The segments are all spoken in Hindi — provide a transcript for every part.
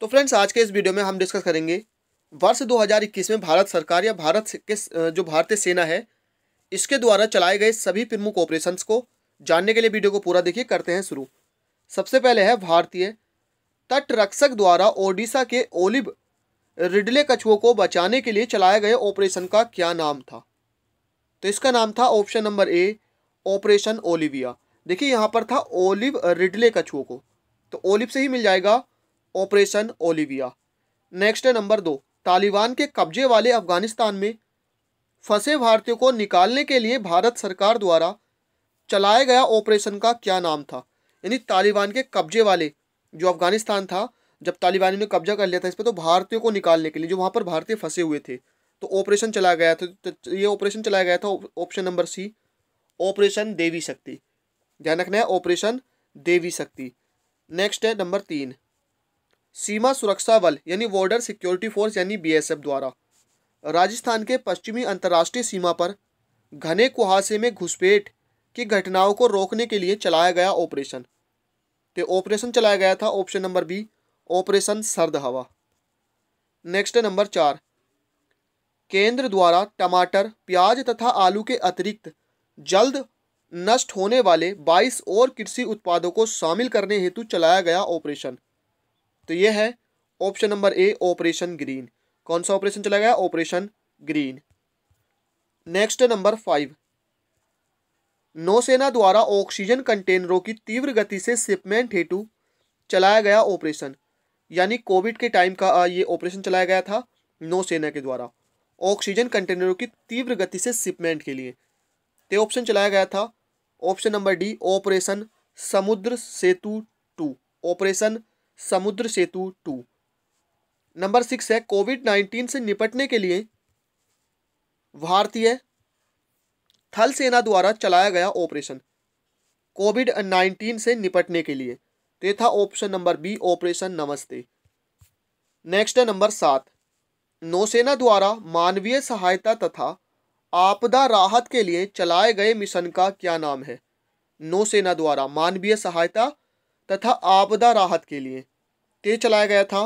तो फ्रेंड्स आज के इस वीडियो में हम डिस्कस करेंगे वर्ष 2021 में भारत सरकार या भारत के जो भारतीय सेना है इसके द्वारा चलाए गए सभी प्रमुख ऑपरेशंस को जानने के लिए वीडियो को पूरा देखिए करते हैं शुरू सबसे पहले है भारतीय तटरक्षक द्वारा ओडिशा के ओलिव रिडले कछुओं को बचाने के लिए चलाए गए ऑपरेशन का क्या नाम था तो इसका नाम था option number A operation Olivia देखिए यहाँ पर था ओलिव रिडले कछुओं को तो ओलिव से ही मिल जाएगा ऑपरेशन ओलिविया नेक्स्ट है नंबर दो तालिबान के कब्जे वाले अफगानिस्तान में फंसे भारतीयों को निकालने के लिए भारत सरकार द्वारा चलाया गया ऑपरेशन का क्या नाम था यानी तालिबान के कब्जे वाले जो अफगानिस्तान था जब तालिबान ने कब्जा कर लिया था इस पर तो भारतीयों को निकालने के लिए जो वहाँ पर भारतीय फंसे हुए थे तो ऑपरेशन चलाया गया था तो, तो ये ऑपरेशन चलाया गया था option number C operation Devi Shakti ध्यान रखना है ऑपरेशन देवी शक्ति नेक्स्ट है नंबर तीन सीमा सुरक्षा बल यानी बॉर्डर सिक्योरिटी फोर्स यानी बीएसएफ द्वारा राजस्थान के पश्चिमी अंतर्राष्ट्रीय सीमा पर घने कुहासे में घुसपैठ की घटनाओं को रोकने के लिए चलाया गया ऑपरेशन तो ऑपरेशन चलाया गया था ऑप्शन नंबर बी ऑपरेशन सर्द हवा नेक्स्ट नंबर चार केंद्र द्वारा टमाटर प्याज तथा आलू के अतिरिक्त जल्द नष्ट होने वाले 22 और कृषि उत्पादों को शामिल करने हेतु चलाया गया ऑपरेशन तो ये है option number A operation green कौन सा ऑपरेशन चला गया operation green next number five नौसेना द्वारा ऑक्सीजन कंटेनरों की तीव्र गति से शिपमेंट हेतु चलाया गया ऑपरेशन यानी कोविड के टाइम का ये ऑपरेशन चलाया गया था नौसेना के द्वारा ऑक्सीजन कंटेनरों की तीव्र गति से शिपमेंट के लिए तो ऑप्शन चलाया गया था option number D operation Samudra Setu two operation Samudra Setu two number six है कोविड नाइन्टीन से निपटने के लिए भारतीय थल सेना द्वारा चलाया गया ऑपरेशन कोविड नाइन्टीन से निपटने के लिए तो था option number B operation Namaste next है नंबर सात नौसेना द्वारा मानवीय सहायता तथा आपदा राहत के लिए चलाए गए मिशन का क्या नाम है नौसेना द्वारा मानवीय सहायता तथा आपदा राहत के लिए तेज चलाया गया था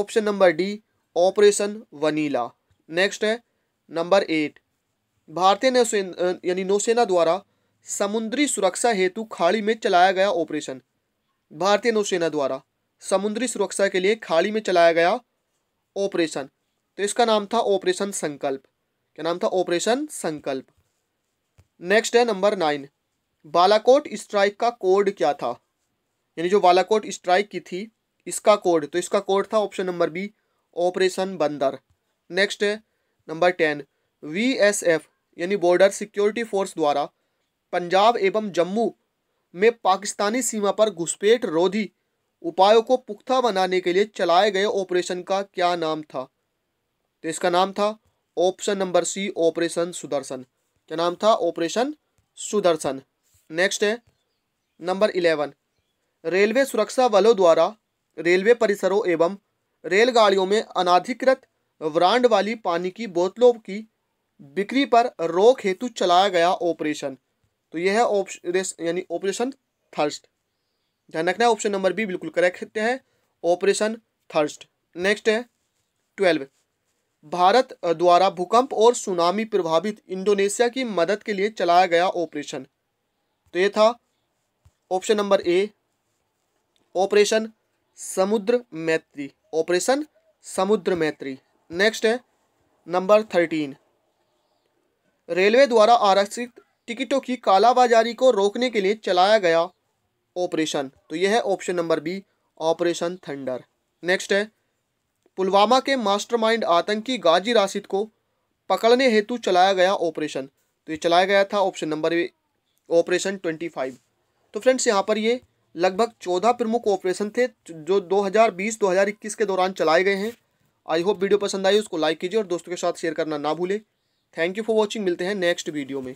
option number D operation vanilla next है नंबर एट भारतीय नौसेना यानी नौसेना द्वारा समुद्री सुरक्षा हेतु खाड़ी में चलाया गया ऑपरेशन भारतीय नौसेना द्वारा समुद्री सुरक्षा के लिए खाड़ी में चलाया गया ऑपरेशन तो इसका नाम था ऑपरेशन संकल्प क्या नाम था ऑपरेशन संकल्प नेक्स्ट है नंबर नाइन बालाकोट स्ट्राइक का कोड क्या था यानी जो बालाकोट स्ट्राइक की थी इसका कोड तो इसका कोड था option number B operation Bandar next है number ten V S F यानी बॉर्डर सिक्योरिटी फोर्स द्वारा पंजाब एवं जम्मू में पाकिस्तानी सीमा पर घुसपैठ रोधी उपायों को पुख्ता बनाने के लिए चलाए गए ऑपरेशन का क्या नाम था तो इसका नाम था option number C operation Sudarshan क्या नाम था ऑपरेशन सुदर्शन नेक्स्ट है नंबर इलेवन रेलवे सुरक्षा बलों द्वारा रेलवे परिसरों एवं रेलगाड़ियों में अनाधिकृत ब्रांड वाली पानी की बोतलों की बिक्री पर रोक हेतु चलाया गया ऑपरेशन तो यह है ऑप्शन यानी ऑपरेशन थर्स्ट ध्यान रखना है ऑप्शन नंबर बी बिल्कुल करेक्ट है ऑपरेशन थर्स्ट नेक्स्ट है ट्वेल्व भारत द्वारा भूकंप और सुनामी प्रभावित इंडोनेशिया की मदद के लिए चलाया गया ऑपरेशन तो ये था ऑप्शन नंबर ए ऑपरेशन समुद्र मैत्री ऑपरेशन समुद्र मैत्री नेक्स्ट है नंबर थर्टीन रेलवे द्वारा आरक्षित टिकटों की कालाबाजारी को रोकने के लिए चलाया गया ऑपरेशन तो यह है option number B operation thunder next है पुलवामा के मास्टरमाइंड आतंकी गाजी राशिद को पकड़ने हेतु चलाया गया ऑपरेशन तो ये चलाया गया था option number operation twenty five तो फ्रेंड्स यहाँ पर ये लगभग चौदह प्रमुख ऑपरेशन थे जो 2020-2021 के दौरान चलाए गए हैं आई होप वीडियो पसंद आई उसको लाइक कीजिए और दोस्तों के साथ शेयर करना ना भूलें थैंक यू फॉर वॉचिंग मिलते हैं नेक्स्ट वीडियो में